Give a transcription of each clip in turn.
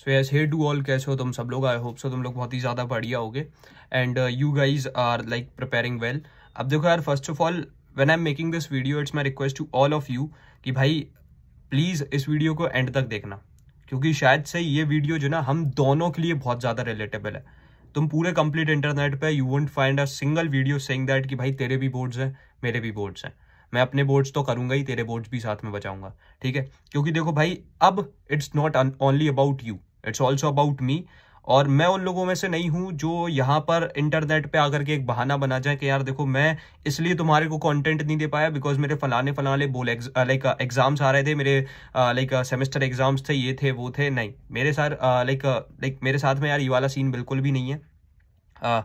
so yes hey do all कैसे हो तुम सब लोग आई होप सो तुम लोग बहुत ही ज़्यादा बढ़िया होगे and you guys are like preparing well अब देखो यार first of all when I am making this video it's my request to all of you कि भाई प्लीज़ इस वीडियो को एंड तक देखना क्योंकि शायद से ये वीडियो जो ना हम दोनों के लिए बहुत ज़्यादा रिलेटेबल है तुम पूरे कंप्लीट इंटरनेट पे you won't find a single video saying that कि भाई तेरे भी बोर्ड्स हैं मेरे भी बोर्ड्स हैं मैं अपने बोर्ड्स तो करूंगा ही तेरे बोर्ड्स भी साथ में बचाऊंगा ठीक है क्योंकि देखो भाई अब it's not only about you it's also about me और मैं उन लोगों में से नहीं हूँ जो यहाँ पर इंटरनेट पे आकर के एक बहाना बना जाए कि यार देखो मैं इसलिए तुम्हारे को कंटेंट नहीं दे पाया बिकॉज मेरे फलाने फलाने बोल लाइक एग्जाम्स uh, uh, आ रहे थे मेरे लाइक सेमेस्टर एग्जाम्स थे ये थे वो थे नहीं मेरे साथ लाइक uh, लाइक मेरे साथ में यार ये वाला सीन बिल्कुल भी नहीं है uh,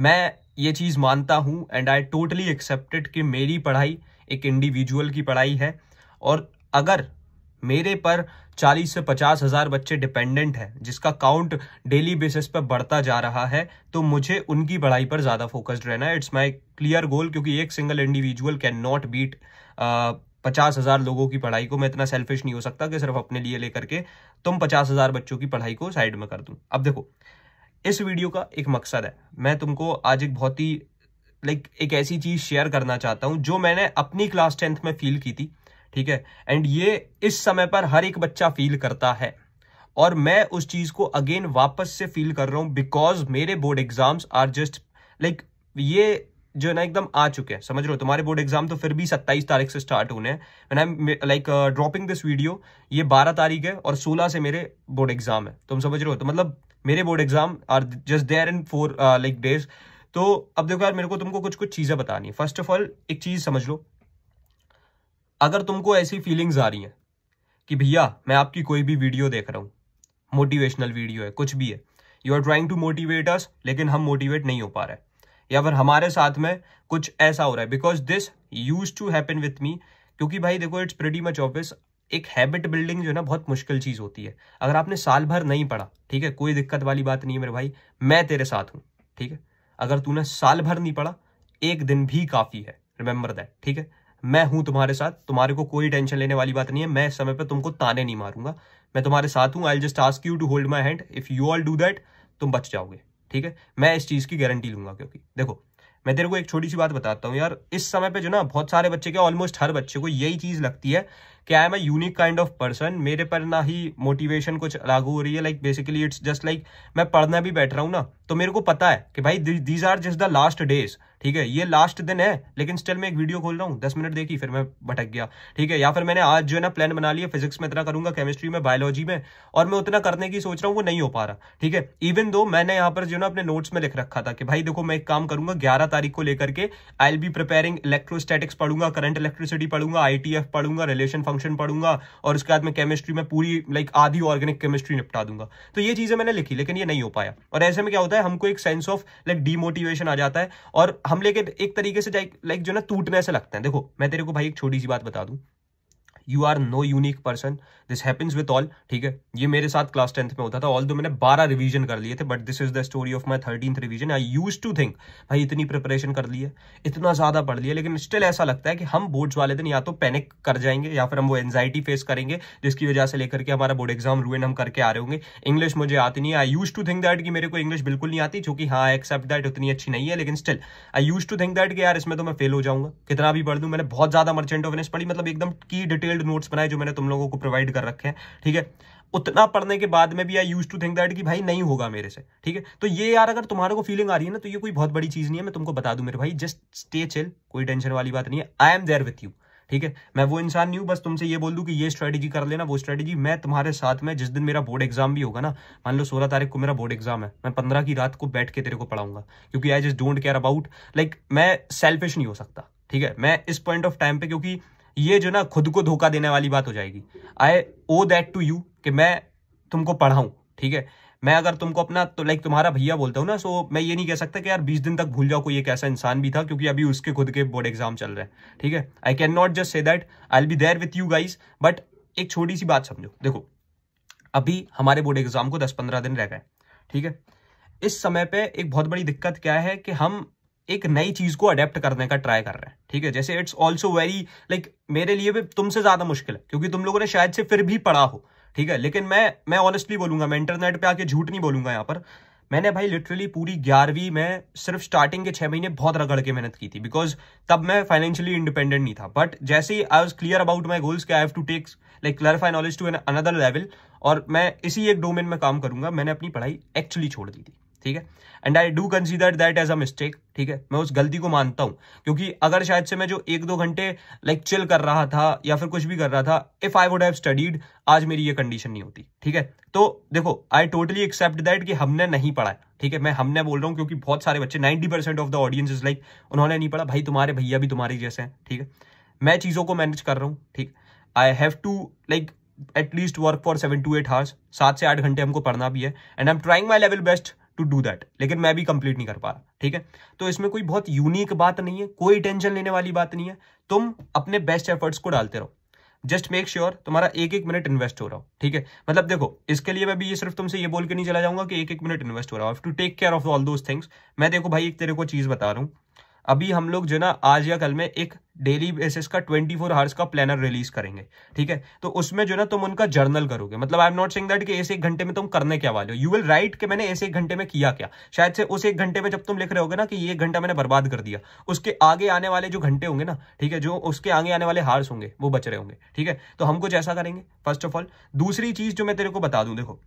मैं ये चीज़ मानता हूँ एंड आई टोटली एक्सेप्टेड कि मेरी पढ़ाई एक इंडिविजुअल की पढ़ाई है और अगर मेरे पर 40 से पचास हजार बच्चे डिपेंडेंट हैं जिसका काउंट डेली बेसिस पर बढ़ता जा रहा है तो मुझे उनकी पढ़ाई पर ज़्यादा फोकस्ड रहना है इट्स माई क्लियर गोल क्योंकि एक single individual can not beat पचास हज़ार लोगों की पढ़ाई को मैं इतना सेल्फिश नहीं हो सकता कि सिर्फ अपने लिए लेकर के तुम पचास हज़ार बच्चों की पढ़ाई को साइड में कर दूँ अब देखो इस वीडियो का एक मकसद है मैं तुमको आज एक बहुत ही लाइक एक ऐसी चीज़ शेयर करना चाहता हूँ जो मैंने अपनी क्लास टेंथ में फील की थी ठीक है एंड ये इस समय पर हर एक बच्चा फील करता है और मैं उस चीज को अगेन वापस से फील कर रहा हूं बिकॉज मेरे board exams are just like ये जो ना एकदम आ चुके हैं समझ रहे हो तुम्हारे बोर्ड एग्जाम तो फिर भी सत्ताईस तारीख से स्टार्ट होने हैं I like dropping this video ये बारह तारीख है और सोलह से मेरे बोर्ड एग्जाम है तुम समझ रहे हो तो मतलब मेरे board exam are just there in four like days तो अब देखो यार मेरे को तुमको कुछ कुछ चीज़ें बतानी फर्स्ट ऑफ ऑल एक चीज़ समझ लो अगर तुमको ऐसी फीलिंग्स आ रही हैं कि भैया मैं आपकी कोई भी वीडियो देख रहा हूँ मोटिवेशनल वीडियो है कुछ भी है you are trying to motivate us लेकिन हम मोटिवेट नहीं हो पा रहे या फिर हमारे साथ में कुछ ऐसा हो रहा है because this use to happen with me क्योंकि भाई देखो इट्स प्रेटी मच ऑफिस एक हैबिट बिल्डिंग जो है ना बहुत मुश्किल चीज़ होती है अगर आपने साल भर नहीं पढ़ा ठीक है कोई दिक्कत वाली बात नहीं है मेरे भाई मैं तेरे साथ हूं ठीक है अगर तूने साल भर नहीं पढ़ा एक दिन भी काफ़ी है रिमेंबर दैट ठीक है मैं हूं तुम्हारे साथ तुम्हारे को कोई टेंशन लेने वाली बात नहीं है मैं समय पर तुमको ताने नहीं मारूंगा मैं तुम्हारे साथ हूं I just ask you to hold my hand if you all do that तुम बच जाओगे ठीक है मैं इस चीज की गारंटी लूंगा क्योंकि देखो मैं तेरे को एक छोटी सी बात बताता हूँ यार इस समय पे जो ना बहुत सारे बच्चे के ऑलमोस्ट हर बच्चे को यही चीज लगती है कि I am a unique kind of person मेरे पर ना ही मोटिवेशन कुछ लागू हो रही है like basically it's just like मैं पढ़ना भी बैठ रहा हूँ ना तो मेरे को पता है कि भाई these are just the last days ठीक है ये लास्ट दिन है लेकिन स्टिल मैं एक वीडियो खोल रहा हूँ दस मिनट देखी फिर मैं भटक गया ठीक है या फिर मैंने आज जो है ना प्लान बना लिया फिजिक्स में इतना करूंगा केमिस्ट्री में बायोलॉजी में और मैं उतना करने की सोच रहा हूँ वो नहीं हो पा रहा ठीक है इवन दो मैंने यहाँ पर जो ना अपने नोट्स में लिख रखा था कि भाई देखो मैं एक काम करूंगा ग्यारह तारीख को लेकर के I'll be preparing electrostatics पढ़ूंगा करंट इलेक्ट्रिसिटी पढ़ूंगा आई पढ़ूंगा रिलेशन फंक्शन पढ़ूंगा और उसके बाद में केमिस्ट्री में पूरी लाइक आधी ऑर्गेनिक केमिस्ट्री निपटा दूंगा तो ये चीज़ें मैंने लिखी लेकिन ये नहीं हो पाया और ऐसे में क्या होता है हमको एक सेंस ऑफ लाइक डीमोटिवेशन आ जाता है और हम लेके एक तरीके से लाइक जो ना टूटने से लगते हैं देखो मैं तेरे को भाई एक छोटी सी बात बता दूं you are no unique person this happens with all ठीक है ये मेरे साथ क्लास टेंथ में होता था ऑल दो मैंने बारह रिविजन कर लिए थे but this is the story of my thirteen revision I use to think भाई इतनी प्रिपरेशन कर ली है इतना ज़्यादा पढ़ लिया लेकिन स्टिल ऐसा लगता है कि हम बोर्ड्स वाले दिन या तो पैनिक कर जाएंगे या फिर हम वो एनजाइटी फेस करेंगे जिसकी वजह से लेकर के हमारा बोर्ड एग्जाम रूएन हम करके आ रहे होंगे इंग्लिश मुझे आती नहीं I use to think that कि मेरे को इंग्लिश बिल्कुल नहीं आती जो कि हाँ एक्सेप्ट दैट उतनी अच्छी नहीं है लेकिन still I use to think that कि यार इसमें तो मैं फेल हो जाऊंगा कितना भी पढ़ दूँ मैंने बहुत ज़्यादा मर्चेंट ऑफ पढ़ी मतलब एकदम की डिटेल डिटेल्ड नोट्स बनाए जो मैंने तुम लोगों को प्रोवाइड कर रखे हैं ठीक है उतना पढ़ने के बाद में भी I use to think that कि भाई नहीं होगा मेरे से ठीक है तो ये यार अगर तुम्हारे को फीलिंग आ रही है ना तो ये कोई बहुत बड़ी चीज़ नहीं है मैं तुमको बता दूं मेरे भाई जस्ट स्टे चिल कोई टेंशन वाली बात नहीं है I am there with you ठीक है मैं वो इंसान नहीं हूं बस तुमसे ये बोल दूं कि ये स्ट्रेटेजी कर लेना वो स्ट्रेटेजी मैं तुम्हारे साथ में जिस दिन मेरा बोर्ड एग्जाम भी होगा ना मान लो सोलह तारीख को मेरा बोर्ड एग्जाम है मैं पंद्रह की रात को बैठ के तेरे को पढ़ाऊंगा क्योंकि I just don't care about like मैं सेल्फिश नहीं हो सकता ठीक है मैं इस पॉइंट ऑफ टाइम पे क्योंकि ये जो ना खुद को धोखा देने वाली बात हो जाएगी I owe that to you कि मैं तुमको पढ़ाऊँ ठीक है मैं अगर तुमको अपना तो लाइक तुम्हारा भैया बोलता हूँ ना सो मैं ये नहीं कह सकता कि यार बीस दिन तक भूल जाओ कोई एक ऐसा इंसान भी था क्योंकि अभी उसके खुद के बोर्ड एग्जाम चल रहे हैं ठीक है I can not just say that I be there with you guys but एक छोटी सी बात समझो देखो अभी हमारे बोर्ड एग्जाम को दस पंद्रह दिन रह गए ठीक है इस समय पे एक बहुत बड़ी दिक्कत क्या है कि हम एक नई चीज को अडेप्ट करने का ट्राई कर रहे हैं ठीक है जैसे इट्स ऑल्सो वेरी लाइक मेरे लिए भी तुमसे ज्यादा मुश्किल है क्योंकि तुम लोगों ने शायद से फिर भी पढ़ा हो ठीक है लेकिन मैं मैं ऑनेस्टली बोलूंगा मैं इंटरनेट पे आके झूठ नहीं बोलूंगा यहाँ पर मैंने भाई लिटरली पूरी ग्यारहवीं में सिर्फ स्टार्टिंग के छह महीने बहुत रगड़ के मेहनत की थी बिकॉज तब मैं फाइनेंशियली इंडिपेंडेंट नहीं था बट जैसे ही I was clear about my goals के I have to take like clarify knowledge to an another level और मैं इसी एक डोमेन में काम करूंगा मैंने अपनी पढ़ाई एक्चुअली छोड़ दी थी ठीक है and I do consider that as a mistake ठीक है मैं उस गलती को मानता हूँ क्योंकि अगर शायद से मैं जो एक दो घंटे लाइक चिल कर रहा था या फिर कुछ भी कर रहा था if I would have studied आज मेरी ये कंडीशन नहीं होती ठीक है तो देखो आई टोटली एक्सेप्ट दैट कि हमने नहीं पढ़ा है ठीक है मैं हमने बोल रहा हूँ क्योंकि बहुत सारे बच्चे ninety percent of the audience is like उन्होंने नहीं पढ़ा भाई तुम्हारे भैया भी तुम्हारे जैसे हैं ठीक है मैं चीज़ों को मैनेज कर रहा हूँ ठीक I have to like at least work for seven to eight hours सात से आठ घंटे हमको पढ़ना भी है and I am trying my level best to do that लेकिन मैं भी कंप्लीट नहीं कर पा रहा ठीक है तो इसमें कोई बहुत यूनिक बात नहीं है कोई टेंशन लेने वाली बात नहीं है तुम अपने बेस्ट एफर्ट्स को डालते रहो जस्ट मेक श्योर तुम्हारा एक एक मिनट इन्वेस्ट हो रहा हो ठीक है मतलब देखो इसके लिए मैं भी ये सिर्फ तुमसे ये बोल के नहीं चला जाऊंगा कि एक एक मिनट इन्वेस्ट हो रहा हो to take care of all those things मैं देखो भाई एक तेरे को चीज बता रहा हूँ अभी हम लोग जो ना आज या कल में एक डेली बेसिस का 24 फोर आवर्स का प्लानर रिलीज करेंगे ठीक है तो उसमें जो ना तुम उनका जर्नल करोगे मतलब I am not saying that कि ऐसे एक घंटे में तुम करने क्या वाले हो यू विल राइट कि मैंने ऐसे एक घंटे में किया क्या शायद से उस एक घंटे में जब तुम लिख रहे होगे ना कि ये घंटा मैंने बर्बाद कर दिया उसके आगे आने वाले जो घंटे होंगे ना ठीक है जो उसके आगे आने वाले हार्स होंगे वो बच रहे होंगे ठीक है तो हम कुछ ऐसा करेंगे फर्स्ट ऑफ ऑल दूसरी चीज जो मैं तेरे को बता दूं देखो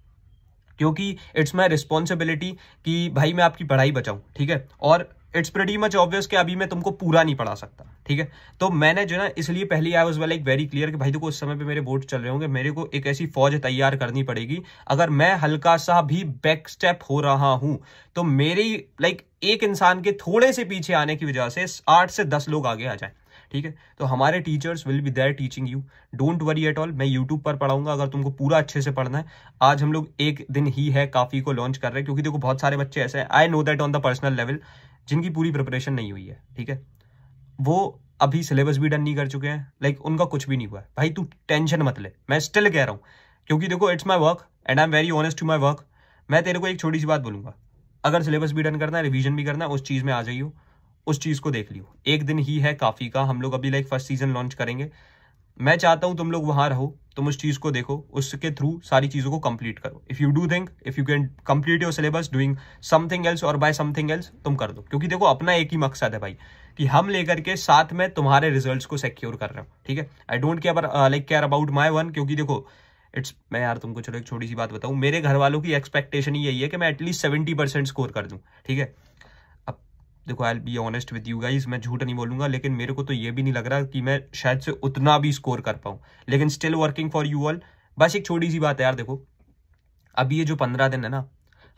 क्योंकि इट्स माई रिस्पॉन्सिबिलिटी कि भाई मैं आपकी पढ़ाई बचाऊं ठीक है और इट्स प्रेटी मच ऑब्वियस कि अभी मैं तुमको पूरा नहीं पढ़ा सकता ठीक है तो मैंने जो ना इसलिए पहले आई वॉज वेल एक वेरी क्लियर कि भाई देखो उस समय पे मेरे बोर्ड चल रहे होंगे मेरे को एक ऐसी फौज तैयार करनी पड़ेगी अगर मैं हल्का सा भी बैक स्टेप हो रहा हूं तो मेरी लाइक एक इंसान के थोड़े से पीछे आने की वजह से आठ से दस लोग आगे आ जाए ठीक है तो हमारे teachers will be there teaching you don't worry at all मैं यूट्यूब पर पढ़ाऊंगा अगर तुमको पूरा अच्छे से पढ़ना है आज हम लोग एक दिन ही है काफ़ी को लॉन्च कर रहे हैं क्योंकि देखो बहुत सारे बच्चे ऐसे हैं I know that on the personal level जिनकी पूरी प्रिपरेशन नहीं हुई है ठीक है वो अभी सिलेबस भी डन नहीं कर चुके हैं लाइक like, उनका कुछ भी नहीं हुआ है भाई तू टेंशन मत ले मैं स्टिल कह रहा हूँ क्योंकि देखो it's my work and I am very honest to my work मैं तेरे को एक छोटी सी बात बोलूँगा अगर सिलेबस भी डन करना है रिविजन भी करना है उस चीज़ में आ जाइयो उस चीज़ को देख लियो एक दिन ही है काफ़ी का हम लोग अभी लाइक फर्स्ट सीजन लॉन्च करेंगे मैं चाहता हूं तुम लोग वहां रहो तुम उस चीज को देखो उसके थ्रू सारी चीजों को कंप्लीट करो if you do think if you can complete your syllabus doing something else और बाय समथिंग एल्स तुम कर दो क्योंकि देखो अपना एक ही मकसद है भाई कि हम लेकर के साथ में तुम्हारे रिजल्ट्स को सिक्योर कर रहे हो ठीक है I don't care like care about my one क्योंकि देखो इट्स मैं यार तुमको चलो एक छोटी सी बात बताऊं मेरे घर वालों की एक्सपेक्टेशन यही है कि मैं एटलीस्ट सेवेंटी परसेंट स्कोर कर दूं ठीक है देखो I be honest with you guys मैं झूठ नहीं बोलूंगा लेकिन मेरे को तो ये भी नहीं लग रहा कि मैं शायद से उतना भी स्कोर कर पाऊँ लेकिन still working for you all बस एक छोटी सी बात है यार देखो अभी ये जो पंद्रह दिन है ना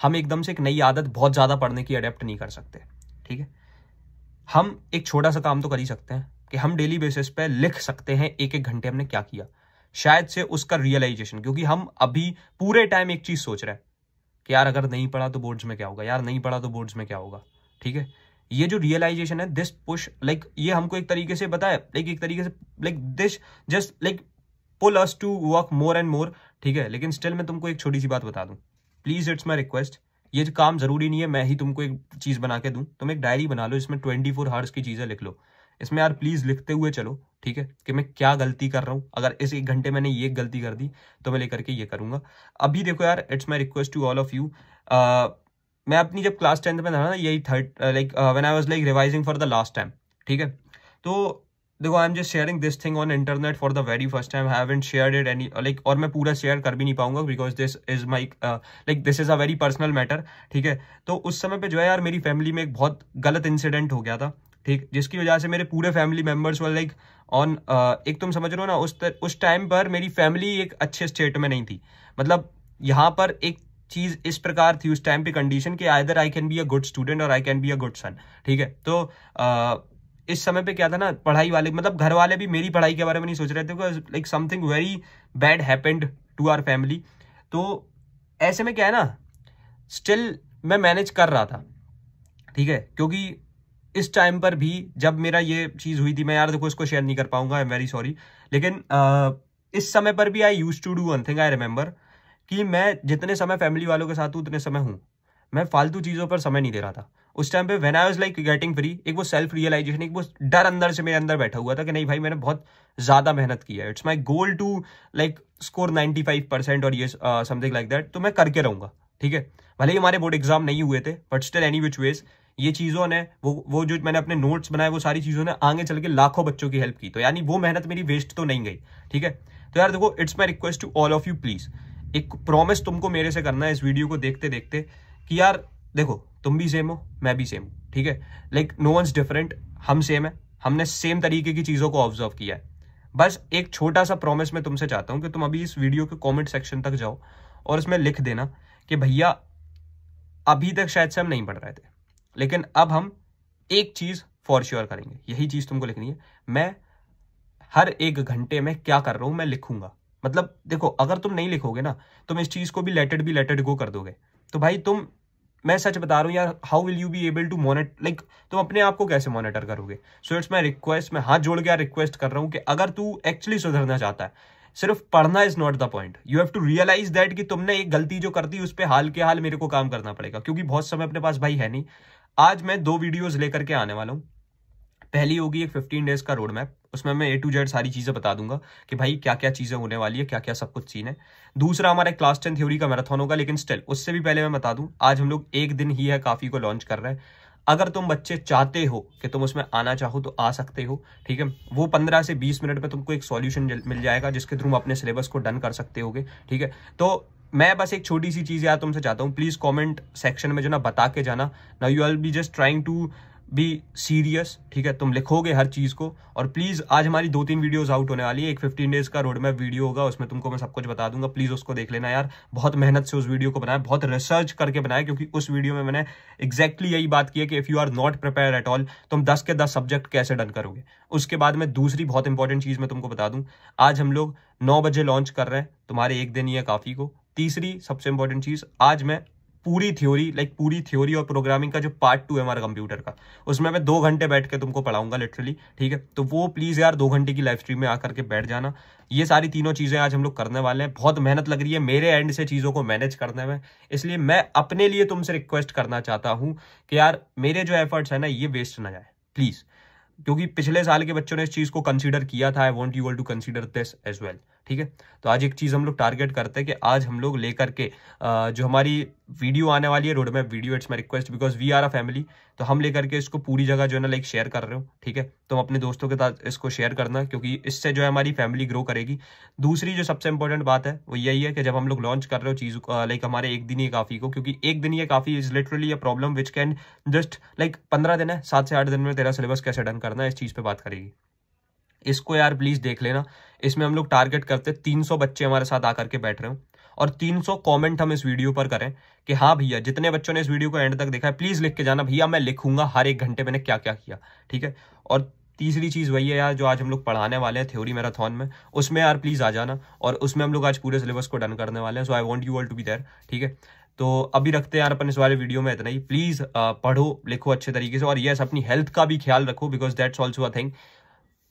हम एकदम से एक नई आदत बहुत ज़्यादा पढ़ने की अडेप्ट नहीं कर सकते ठीक है हम एक छोटा सा काम तो कर ही सकते हैं कि हम डेली बेसिस पे लिख सकते हैं एक एक घंटे हमने क्या किया शायद से उसका रियलाइजेशन क्योंकि हम अभी पूरे टाइम एक चीज़ सोच रहे हैं कि यार अगर नहीं पढ़ा तो बोर्ड्स में क्या होगा यार नहीं पढ़ा तो बोर्ड्स में क्या होगा ठीक है ये जो रियलाइजेशन है दिस पुश लाइक ये हमको एक तरीके से बताया लाइक एक तरीके से like this just like pull us to work more and more ठीक है लेकिन स्टिल मैं तुमको एक छोटी सी बात बता दूं प्लीज इट्स माई रिक्वेस्ट ये काम जरूरी नहीं है मैं ही तुमको एक चीज बना के दूं तुम एक डायरी बना लो इसमें ट्वेंटी फोर हार्स की चीजें लिख लो इसमें यार प्लीज लिखते हुए चलो ठीक है कि मैं क्या गलती कर रहा हूं अगर इस एक घंटे मैंने ये गलती कर दी तो मैं लेकर के ये करूंगा अभी देखो यार it's my request to all of you मैं अपनी जब क्लास टेंथ में था ना यही third like when I was like revising for the last time ठीक है तो देखो I am just sharing this thing on internet for the very first time have and share it any like और मैं पूरा शेयर कर भी नहीं पाऊंगा because this is my like this is a very personal matter ठीक है तो उस समय पर जो है यार मेरी फैमिली में एक बहुत गलत इंसिडेंट हो गया था ठीक जिसकी वजह से मेरे पूरे family members were like on एक तुम समझ रहे हो ना उस उस टाइम पर मेरी फैमिली एक अच्छे स्टेट में नहीं थी मतलब यहाँ पर एक चीज इस प्रकार थी उस टाइम पे कंडीशन कि either I can be a good student और I can be a good son ठीक है तो आ, इस समय पे क्या था ना पढ़ाई वाले मतलब घर वाले भी मेरी पढ़ाई के बारे में नहीं सोच रहे थे like something very bad happened to our family तो ऐसे में क्या है ना स्टिल मैं मैनेज कर रहा था ठीक है क्योंकि इस टाइम पर भी जब मेरा ये चीज़ हुई थी मैं यार देखो इसको शेयर नहीं कर पाऊंगा आई एम वेरी सॉरी लेकिन आ, इस समय पर भी I use to do one thing I remember कि मैं जितने समय फैमिली वालों के साथ हूँ उतने समय हूँ मैं फालतू चीज़ों पर समय नहीं दे रहा था उस टाइम पे when I was like getting free एक वो सेल्फ रियलाइजेशन एक वो डर अंदर से मेरे अंदर बैठा हुआ था कि नहीं भाई मैंने बहुत ज़्यादा मेहनत की है it's my goal to like score ninety five percent और ये समथिंग लाइक दैट तो मैं करके रहूँगा ठीक है भले ही हमारे बोर्ड एग्जाम नहीं हुए थे but still any which ways ये चीज़ों ने वो वो जो मैंने अपने नोट्स बनाए वो सारी चीज़ों ने आगे चल के लाखों बच्चों की हेल्प की तो यानी वो मेहनत मेरी वेस्ट तो नहीं गई ठीक है तो यार देखो it's my request to all of you please एक प्रॉमिस तुमको मेरे से करना है इस वीडियो को देखते देखते कि यार देखो तुम भी सेम हो मैं भी सेम ठीक है लाइक नो वंस डिफरेंट हम सेम है हमने सेम तरीके की चीज़ों को ऑब्जर्व किया है बस एक छोटा सा प्रॉमिस मैं तुमसे चाहता हूं कि तुम अभी इस वीडियो के कमेंट सेक्शन तक जाओ और इसमें लिख देना कि भैया अभी तक शायद से हम नहीं पढ़ रहे थे लेकिन अब हम एक चीज़ फॉर श्योर करेंगे यही चीज़ तुमको लिखनी है मैं हर एक घंटे में क्या कर रहा हूं मैं लिखूंगा मतलब देखो अगर तुम नहीं लिखोगे ना तुम इस चीज को भी लेटेड भी लेटेड गो कर दोगे तो भाई तुम मैं सच बता रहा हूँ यार how will you be able to monitor like तुम अपने आप को कैसे मॉनिटर करोगे सो इट्स माई रिक्वेस्ट मैं हाथ जोड़ के रिक्वेस्ट कर रहा हूँ कि अगर तू एक्चुअली सुधरना चाहता है सिर्फ पढ़ना is not the point you have to realise that कि तुमने एक गलती जो कर दी उस पर हाल के हाल मेरे को काम करना पड़ेगा क्योंकि बहुत समय अपने पास भाई है नहीं आज मैं दो वीडियोज लेकर के आने वाला हूँ पहली होगी एक फिफ्टीन डेज का रोड मैप उसमें मैं ए टू जेड सारी चीज़ें बता दूंगा कि भाई क्या क्या चीज़ें होने वाली है क्या क्या सब कुछ सीन है दूसरा हमारा क्लास टेन थ्योरी का मैराथन होगा लेकिन स्टिल उससे भी पहले मैं बता दूँ आज हम लोग एक दिन ही है काफ़ी को लॉन्च कर रहे हैं अगर तुम बच्चे चाहते हो कि तुम उसमें आना चाहो तो आ सकते हो ठीक है वो पंद्रह से बीस मिनट में तुमको एक सॉल्यूशन मिल जाएगा जिसके थ्रू अपने सिलेबस को डन कर सकते होगे ठीक है तो मैं बस एक छोटी सी चीज़ यार तुमसे चाहता हूँ प्लीज़ कमेंट सेक्शन में जो ना बता के जाना ना you all be just trying to be serious ठीक है तुम लिखोगे हर चीज़ को और प्लीज़ आज हमारी दो तीन वीडियोस आउट होने वाली है एक 15 डेज़ का रोड मैप वीडियो होगा उसमें तुमको मैं सब कुछ बता दूंगा प्लीज़ उसको देख लेना यार बहुत मेहनत से उस वीडियो को बनाया बहुत रिसर्च करके बनाया क्योंकि उस वीडियो में मैंने एक्जैक्टली यही बात की है कि if you are not prepare at all तुम दस के दस सब्जेक्ट कैसे डन करोगे उसके बाद में दूसरी बहुत इंपॉर्टेंट चीज़ मैं तुमको बता दूँ आज हम लोग नौ बजे लॉन्च कर रहे हैं तुम्हारे एक दिन ही है काफ़ी को तीसरी सबसे इंपॉर्टेंट चीज़ आज मैं पूरी थ्योरी लाइक पूरी थ्योरी और प्रोग्रामिंग का जो पार्ट टू है हमारा कंप्यूटर का उसमें मैं दो घंटे बैठ के तुमको पढ़ाऊंगा लिटरली ठीक है तो वो प्लीज़ यार दो घंटे की लाइव स्ट्रीम में आकर के बैठ जाना ये सारी तीनों चीज़ें आज हम लोग करने वाले हैं बहुत मेहनत लग रही है मेरे एंड से चीज़ों को मैनेज करने में इसलिए मैं अपने लिए तुमसे रिक्वेस्ट करना चाहता हूँ कि यार मेरे जो एफर्ट्स हैं ना ये वेस्ट ना जाए प्लीज़ क्योंकि पिछले साल के बच्चों ने इस चीज़ को कंसिडर किया था I want you all to consider this as well ठीक है तो आज एक चीज़ हम लोग टारगेट करते हैं कि आज हम लोग लेकर के जो हमारी वीडियो आने वाली है road map video it's my request because we are a family तो हम लेकर के इसको पूरी जगह जो है ना लाइक शेयर कर रहे हो ठीक है तो अपने दोस्तों के साथ इसको शेयर करना क्योंकि इससे जो है हमारी फैमिली ग्रो करेगी दूसरी जो सबसे इंपॉर्टेंट बात है वो यही है कि जब हम लोग लॉन्च कर रहे हो चीज़ लाइक हमारे एक दिन ये काफ़ी को क्योंकि एक दिन ये काफ़ी is literally a problem which can just like पंद्रह दिन है सात से आठ दिन में तेरा सिलेबस कैसे डन करना है इस चीज़ पर बात करेगी इसको यार प्लीज़ देख लेना इसमें हम लोग टारगेट करते हैं सौ बच्चे हमारे साथ आकर के बैठ रहे हो और 300 कमेंट हम इस वीडियो पर करें कि हाँ भैया जितने बच्चों ने इस वीडियो को एंड तक देखा है प्लीज़ लिख के जाना भैया मैं लिखूंगा हर एक घंटे मैंने क्या क्या किया ठीक है और तीसरी चीज़ वही है यार जो आज हम लोग पढ़ाने वाले हैं थ्योरी मैराथन में उसमें यार प्लीज़ आ जाना और उसमें हम लोग आज पूरे सिलेबस को डन करने वाले हैं so I want you all to be there ठीक है तो अभी रखते हैं यार अपन इस वाले वीडियो में इतना ही प्लीज़ पढ़ो लिखो अच्छे तरीके से और यस अपनी हेल्थ का भी ख्याल रखो because that's also a thing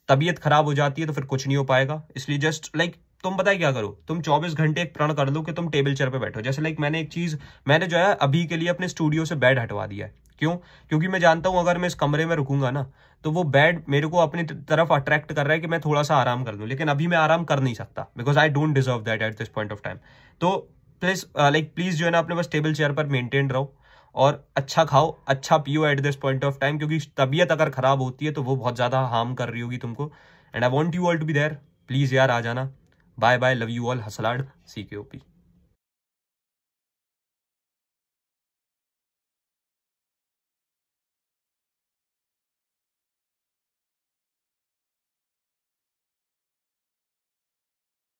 तबीयत खराब हो जाती है तो फिर कुछ नहीं हो पाएगा इसलिए जस्ट लाइक तुम बताए क्या करो तुम 24 घंटे एक प्रण कर लो कि तुम टेबल चेयर पे बैठो जैसे लाइक मैंने एक चीज मैंने जो है अभी के लिए अपने स्टूडियो से बेड हटवा दिया है क्यों क्योंकि मैं जानता हूं अगर मैं इस कमरे में रुकूंगा ना तो वो बेड मेरे को अपनी तरफ अट्रैक्ट कर रहा है कि मैं थोड़ा सा आराम कर लूं लेकिन अभी मैं आराम कर नहीं सकता because I don't deserve that at this point of time तो प्लीज लाइक प्लीज जो है ना अपने बस टेबल चेयर पर मेंटेन रहो और अच्छा खाओ अच्छा पियो at this point of time क्योंकि तबीयत अगर खराब होती है तो वो बहुत ज़्यादा हार्म कर रही होगी तुमको and I want you all to be there please यार आ जाना bye bye love you all हसलाड सी के ओ पी